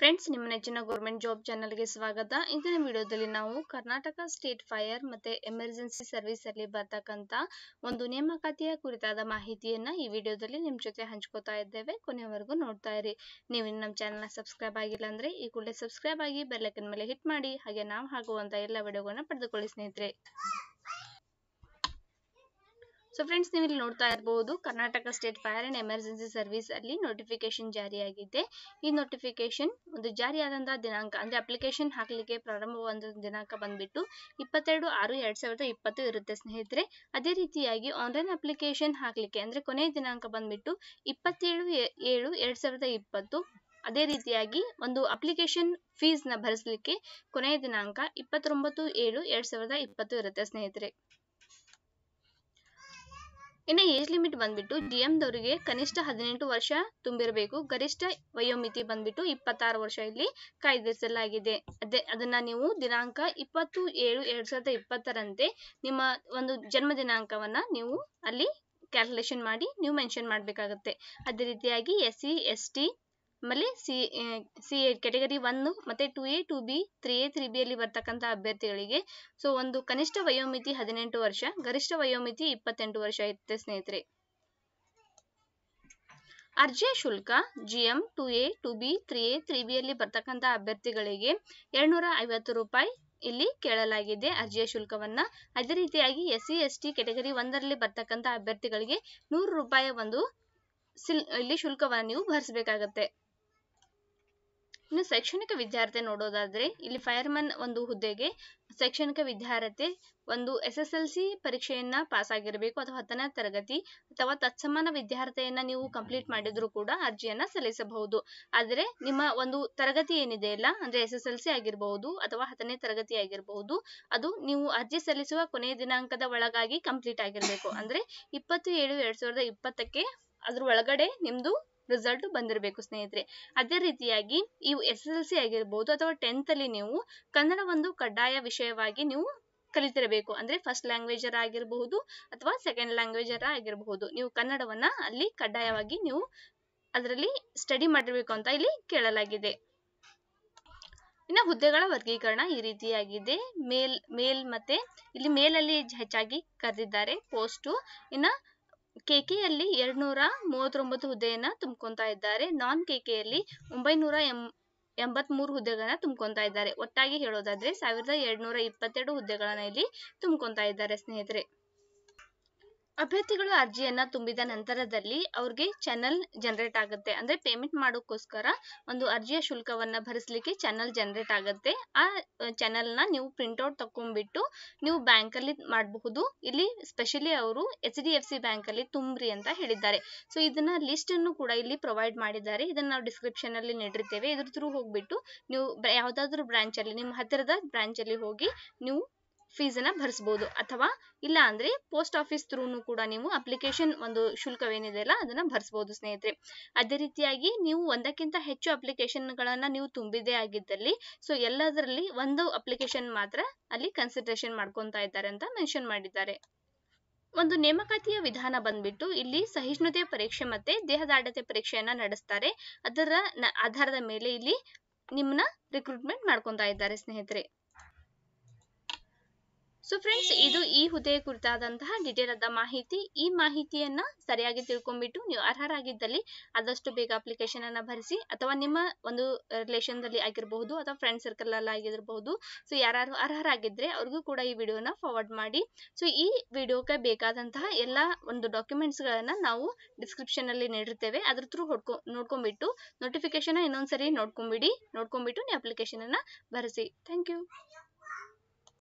friends ನಿಮ್ಮ ನೆಚ್ಚಿನ government job ಚಾನಲ್ಗೆ ಸ್ವಾಗತ ಇಂದಿನ ವಿಡಿಯೋದಲ್ಲಿ ನಾವು ಕರ್ನಾಟಕ ಸ್ಟೇಟ್ ಫೈರ್ ಮತ್ತೆ ಎಮರ್ಜೆನ್ಸಿ ಸರ್ವಿಸ್ ಅಲ್ಲಿ ಬರ್ತಕ್ಕಂಥ ಒಂದು ನೇಮಕಾತಿಯ ಕುರಿತಾದ ಮಾಹಿತಿಯನ್ನ ಈ ವಿಡಿಯೋದಲ್ಲಿ ನಿಮ್ಮ ಜೊತೆ ಹಂಚ್ಕೋತಾ ಇದ್ದೇವೆ ಕೊನೆಯವರೆಗೂ ನೋಡ್ತಾ ಇರಿ ನೀವು ನಮ್ಮ ಚಾನಲ್ನ ಸಬ್ಸ್ಕ್ರೈಬ್ ಆಗಿಲ್ಲ ಅಂದ್ರೆ ಈ ಕೂಡಲೇ ಸಬ್ಸ್ಕ್ರೈಬ್ ಆಗಿ ಬೆಲ್ಲೈಕನ್ ಮೇಲೆ ಹಿಟ್ ಮಾಡಿ ಹಾಗೆ ನಾವು ಹಾಕುವಂಥ ಎಲ್ಲ ವಿಡಿಯೋಗಳನ್ನ ಪಡೆದುಕೊಳ್ಳಿ ಸ್ನೇಹಿತರೆ ಸೊ ಫ್ರೆಂಡ್ಸ್ ನೀವು ಇಲ್ಲಿ ನೋಡ್ತಾ ಇರಬಹುದು Karnataka state fire and emergency service ಅಲ್ಲಿ ನೋಟಿಫಿಕೇಶನ್ ಜಾರಿಯಾಗಿದೆ ಈ ನೋಟಿಫಿಕೇಶನ್ ಒಂದು ಜಾರಿಯಾದಂತಹ ದಿನಾಂಕ ಅಂದ್ರೆ ಅಪ್ಲಿಕೇಶನ್ ಹಾಕ್ಲಿಕ್ಕೆ ಪ್ರಾರಂಭವಾದ ದಿನಾಂಕ ಬಂದ್ಬಿಟ್ಟು ಇಪ್ಪತ್ತೆರಡು ಆರು ಎರಡ್ ಸಾವಿರದ ಇಪ್ಪತ್ತು ಇರುತ್ತೆ ಸ್ನೇಹಿತರೆ ಅದೇ ರೀತಿಯಾಗಿ ಆನ್ಲೈನ್ ಅಪ್ಲಿಕೇಶನ್ ಹಾಕ್ಲಿಕ್ಕೆ ಅಂದ್ರೆ ಕೊನೆಯ ದಿನಾಂಕ ಬಂದ್ಬಿಟ್ಟು ಇಪ್ಪತ್ತೇಳು ಏಳು ಎರಡ್ ಸಾವಿರದ ಇಪ್ಪತ್ತು ಅದೇ ರೀತಿಯಾಗಿ ಒಂದು ಅಪ್ಲಿಕೇಶನ್ ಫೀಸ್ ನ ಭರಿಸಲಿಕ್ಕೆ ಕೊನೆಯ ದಿನಾಂಕ ಇಪ್ಪತ್ತೊಂಬತ್ತು ಏಳು ಎರಡ್ ಸಾವಿರದ ಇಪ್ಪತ್ತು ಇರುತ್ತೆ ಸ್ನೇಹಿತರೆ ಇನ್ನು ಏಜ್ ಲಿಮಿಟ್ ಬಂದ್ಬಿಟ್ಟು ಜಿ ದವರಿಗೆ ಕನಿಷ್ಠ ಹದಿನೆಂಟು ವರ್ಷ ತುಂಬಿರಬೇಕು ಗರಿಷ್ಠ ವಯೋಮಿತಿ ಬಂದ್ಬಿಟ್ಟು ಇಪ್ಪತ್ತಾರು ವರ್ಷ ಇಲ್ಲಿ ಕಾಯ್ದಿರಿಸಲಾಗಿದೆ ಅದೇ ಅದನ್ನ ನೀವು ದಿನಾಂಕ ಇಪ್ಪತ್ತು ಏಳು ಎರಡ್ ಸಾವಿರದ ಇಪ್ಪತ್ತರಂತೆ ನಿಮ್ಮ ಒಂದು ಜನ್ಮ ದಿನಾಂಕವನ್ನ ನೀವು ಅಲ್ಲಿ ಕ್ಯಾಲ್ಕುಲೇಷನ್ ಮಾಡಿ ನೀವು ಮೆನ್ಷನ್ ಮಾಡಬೇಕಾಗುತ್ತೆ ಅದೇ ರೀತಿಯಾಗಿ ಎಸ್ ಸಿ ಎಸ್ ಟಿ ಮಲ್ಲಿ C C A category one ಮತ್ತೆ two A two B three A three ಅಲ್ಲಿ ಬರ್ತಕ್ಕಂಥ ಅಭ್ಯರ್ಥಿಗಳಿಗೆ ಸೊ ಒಂದು ಕನಿಷ್ಠ ವಯೋಮಿತಿ ಹದಿನೆಂಟು ವರ್ಷ ಗರಿಷ್ಠ ವಯೋಮಿತಿ ಇಪ್ಪತ್ತೆಂಟು ವರ್ಷ ಇರುತ್ತೆ ಸ್ನೇಹಿತರೆ ಅರ್ಜಿಯ ಶುಲ್ಕ G M two A two B three A three ಅಲ್ಲಿ ಬರ್ತಕ್ಕಂಥ ಅಭ್ಯರ್ಥಿಗಳಿಗೆ ಎರಡ್ನೂರ ಐವತ್ತು ರೂಪಾಯಿ ಇಲ್ಲಿ ಕೇಳಲಾಗಿದೆ ಅರ್ಜಿಯ ಶುಲ್ಕವನ್ನ ಅದೇ ರೀತಿಯಾಗಿ S C S T category ಒಂದರಲ್ಲಿ ಬರ್ತಕ್ಕಂಥ ಅಭ್ಯರ್ಥಿಗಳಿಗೆ ನೂರು ರೂಪಾಯಿ ಒಂದು ಸಿಲ್ ಇಲ್ಲಿ ಶುಲ್ಕವನ್ನು ನೀವು ಭರಿಸಬೇಕಾಗತ್ತೆ ಇನ್ನು ಶೈಕ್ಷಣಿಕ ವಿದ್ಯಾರ್ಥಿ ನೋಡೋದಾದ್ರೆ ಇಲ್ಲಿ ಫೈರ್ಮನ್ ಒಂದು ಹುದ್ದೆಗೆ ಶೈಕ್ಷಣಿಕ ವಿದ್ಯಾರ್ಥಿ ಒಂದು ಎಸ್ ಎಸ್ ಎಲ್ ಸಿ ಪರೀಕ್ಷೆಯನ್ನ ಪಾಸ್ ಆಗಿರಬೇಕು ಅಥವಾ ಹತ್ತನೇ ತರಗತಿ ಅಥವಾ ತತ್ಸಮಾನ ವಿದ್ಯಾರ್ಥಿಯನ್ನ ನೀವು ಕಂಪ್ಲೀಟ್ ಮಾಡಿದ್ರು ಕೂಡ ಅರ್ಜಿಯನ್ನ ಸಲ್ಲಿಸಬಹುದು ಆದರೆ ನಿಮ್ಮ ಒಂದು ತರಗತಿ ಏನಿದೆ ಅಲ್ಲ ಅಂದ್ರೆ ಎಸ್ ಎಸ್ ಎಲ್ ಸಿ ಆಗಿರಬಹುದು ಅಥವಾ ಹತ್ತನೇ ತರಗತಿ ಆಗಿರಬಹುದು ಅದು ನೀವು ಅರ್ಜಿ ಸಲ್ಲಿಸುವ ಕೊನೆಯ ದಿನಾಂಕದ ಒಳಗಾಗಿ ಕಂಪ್ಲೀಟ್ ಆಗಿರಬೇಕು ಅಂದ್ರೆ ಇಪ್ಪತ್ತು ಏಳು ಎರಡ್ ಸಾವಿರದ ಇಪ್ಪತ್ತಕ್ಕೆ ಅದ್ರ ಒಳಗಡೆ ನಿಮ್ದು ರಿಸಲ್ಟ್ ಬಂದಿರಬೇಕು ಸ್ನೇಹಿತರೆ ಅದೇ ರೀತಿಯಾಗಿ ನೀವು ಎಸ್ ಎಲ್ ಸಿ ಆಗಿರ್ಬೋದು ಅಥವಾ ಟೆಂತ್ ಅಲ್ಲಿ ನೀವು ಕನ್ನಡ ಒಂದು ಕಡ್ಡಾಯ ವಿಷಯವಾಗಿ ನೀವು ಕಲಿತಿರಬೇಕು ಅಂದ್ರೆ ಫಸ್ಟ್ ಲ್ಯಾಂಗ್ವೇಜರ್ ಆಗಿರಬಹುದು ಅಥವಾ ಸೆಕೆಂಡ್ ಲ್ಯಾಂಗ್ವೇಜರ್ ಆಗಿರಬಹುದು ನೀವು ಕನ್ನಡವನ್ನ ಅಲ್ಲಿ ಕಡ್ಡಾಯವಾಗಿ ನೀವು ಅದರಲ್ಲಿ ಸ್ಟಡಿ ಮಾಡಿರ್ಬೇಕು ಅಂತ ಇಲ್ಲಿ ಕೇಳಲಾಗಿದೆ ಇನ್ನು ಹುದ್ದೆಗಳ ವರ್ಗೀಕರಣ ಈ ರೀತಿಯಾಗಿದೆ ಮೇಲ್ ಮೇಲ್ ಮತ್ತೆ ಇಲ್ಲಿ ಮೇಲಲ್ಲಿ ಹೆಚ್ಚಾಗಿ ಕರೆದಿದ್ದಾರೆ ಪೋಸ್ಟು ಇನ್ನ ಕೆಕೆಯಲ್ಲಿ ಎರಡ್ನೂರ ಮೂವತ್ತೊಂಬತ್ತು ಹುದ್ದೆಯನ್ನ ತುಂಬ್ಕೊಂತಾ ಇದ್ದಾರೆ ನಾನ್ ಕೆಕೆಯಲ್ಲಿ ಒಂಬೈನೂರ ಎಂ ಎಂಬತ್ ಮೂರು ಹುದ್ದೆಗಳನ್ನ ತುಂಬ್ಕೊಂತಾ ಇದ್ದಾರೆ ಒಟ್ಟಾಗಿ ಹೇಳೋದಾದ್ರೆ ಸಾವಿರದ ಎರಡ್ನೂರ ಇಪ್ಪತ್ತೆರಡು ಹುದ್ದೆಗಳನ್ನ ಇಲ್ಲಿ ತುಂಬ್ಕೊಂತಾ ಇದ್ದಾರೆ ಸ್ನೇಹಿತರೆ ಅಭ್ಯರ್ಥಿಗಳು ಅರ್ಜಿಯನ್ನ ತುಂಬಿದ ನಂತರದಲ್ಲಿ ಅವ್ರಿಗೆ ಚಾನಲ್ ಜನರೇಟ್ ಆಗುತ್ತೆ ಅಂದ್ರೆ ಪೇಮೆಂಟ್ ಮಾಡೋಕ್ಕೋಸ್ಕರ ಒಂದು ಅರ್ಜಿಯ ಶುಲ್ಕವನ್ನ ಭರಿಸಲಿಕ್ಕೆ ಚಾನಲ್ ಜನರೇಟ್ ಆಗುತ್ತೆ ಆ ನ ನೀವು ಔಟ್ ತಕೊಂಡ್ಬಿಟ್ಟು ನೀವು ಬ್ಯಾಂಕಲ್ಲಿ ಮಾಡಬಹುದು ಇಲ್ಲಿ ಸ್ಪೆಷಲಿ ಅವರು H D F C bank ಅಲ್ಲಿ ತುಂಬ್ರಿ ಅಂತ ಹೇಳಿದ್ದಾರೆ ಸೊ ಇದನ್ನ ಲಿಸ್ಟ್ ಅನ್ನು ಕೂಡ ಇಲ್ಲಿ ಪ್ರೊವೈಡ್ ಮಾಡಿದ್ದಾರೆ ಇದನ್ನ ನಾವು ಡಿಸ್ಕ್ರಿಪ್ಷನ್ ಅಲ್ಲಿ ನೀಡಿರ್ತೇವೆ ಇದ್ರ ಥ್ರೂ ಹೋಗ್ಬಿಟ್ಟು ನೀವು ಯಾವ್ದಾದ್ರು ಬ್ರಾಂಚ್ ಅಲ್ಲಿ ನಿಮ್ಮ ಹತ್ತಿರದ ಬ್ರಾಂಚ್ ಅಲ್ಲಿ ಹೋಗಿ ನೀವು ಫೀಸನ್ನು ಭರಿಸ್ಬೋದು ಅಥವಾ ಇಲ್ಲ ಅಂದ್ರೆ ಪೋಸ್ಟ್ ಆಫೀಸ್ ಥ್ರೂನು ಕೂಡ ನೀವು ಅಪ್ಲಿಕೇಶನ್ ಒಂದು ಶುಲ್ಕವೇನಿದೆ ಅಲ್ಲ ಅದನ್ನು ಭರಿಸ್ಬೋದು ಸ್ನೇಹಿತರೆ ಅದೇ ರೀತಿಯಾಗಿ ನೀವು ಒಂದಕ್ಕಿಂತ ಹೆಚ್ಚು ಅಪ್ಲಿಕೇಶನ್ಗಳನ್ನು ನೀವು ತುಂಬಿದೇ ಆಗಿದ್ದಲ್ಲಿ ಸೊ ಎಲ್ಲದರಲ್ಲಿ ಒಂದು ಅಪ್ಲಿಕೇಶನ್ ಮಾತ್ರ ಅಲ್ಲಿ ಕನ್ಸಿಡ್ರೇಷನ್ ಮಾಡ್ಕೊತಾ ಇದ್ದಾರೆ ಅಂತ ಮೆನ್ಷನ್ ಮಾಡಿದ್ದಾರೆ ಒಂದು ನೇಮಕಾತಿಯ ವಿಧಾನ ಬಂದ್ಬಿಟ್ಟು ಇಲ್ಲಿ ಸಹಿಷ್ಣುತೆ ಪರೀಕ್ಷೆ ಮತ್ತೆ ದೇಹದಾಢ್ಯತೆ ಪರೀಕ್ಷೆಯನ್ನ ನಡೆಸ್ತಾರೆ ಅದರ ಆಧಾರದ ಮೇಲೆ ಇಲ್ಲಿ ನಿಮ್ಮನ್ನ ರಿಕ್ರೂಟ್ಮೆಂಟ್ ಮಾಡ್ಕೊಂತ ಇದ್ದಾರೆ ಸ್ನೇಹಿತರೆ ಸೊ ಫ್ರೆಂಡ್ಸ್ ಇದು ಈ ಹುದ್ದೆಯ ಕುರಿತಾದಂತಹ ಡಿಟೇಲ್ ಆದ ಮಾಹಿತಿ ಈ ಮಾಹಿತಿಯನ್ನ ಸರಿಯಾಗಿ ತಿಳ್ಕೊಂಡ್ಬಿಟ್ಟು ನೀವು ಅರ್ಹರಾಗಿದ್ದಲ್ಲಿ ಆದಷ್ಟು ಬೇಗ ಅಪ್ಲಿಕೇಶನ್ ಅನ್ನ ಭರಿಸಿ ಅಥವಾ ನಿಮ್ಮ ಒಂದು ರಿಲೇಷನ್ ದಲ್ಲಿ ಆಗಿರಬಹುದು ಅಥವಾ ಫ್ರೆಂಡ್ ಸರ್ಕಲ್ ಅಲ್ಲಿ ಆಗಿರಬಹುದು ಸೊ ಯಾರು ಅರ್ಹರಾಗಿದ್ರೆ ಅವ್ರಿಗೂ ಕೂಡ ಈ ವಿಡಿಯೋನ ಫಾರ್ವರ್ಡ್ ಮಾಡಿ ಸೊ ಈ ವಿಡಿಯೋಕ್ಕೆ ಬೇಕಾದಂತಹ ಎಲ್ಲ ಒಂದು ಡಾಕ್ಯುಮೆಂಟ್ಸ್ ಗಳನ್ನ ನಾವು ಡಿಸ್ಕ್ರಿಪ್ಷನ್ ಅಲ್ಲಿ ನೀಡಿರ್ತೇವೆ ಅದ್ರ ಥ್ರೂ ನೋಡ್ಕೊಂಡ್ಬಿಟ್ಟು ನೋಟಿಫಿಕೇಶನ್ ಇನ್ನೊಂದ್ಸರಿ ನೋಡ್ಕೊಂಡ್ಬಿಡಿ ನೋಡ್ಕೊಂಡ್ಬಿಟ್ಟು ನೀವು ಅಪ್ಲಿಕೇಶನ್ ಅನ್ನ ಭರಿಸಿ ಥ್ಯಾಂಕ್ ಯು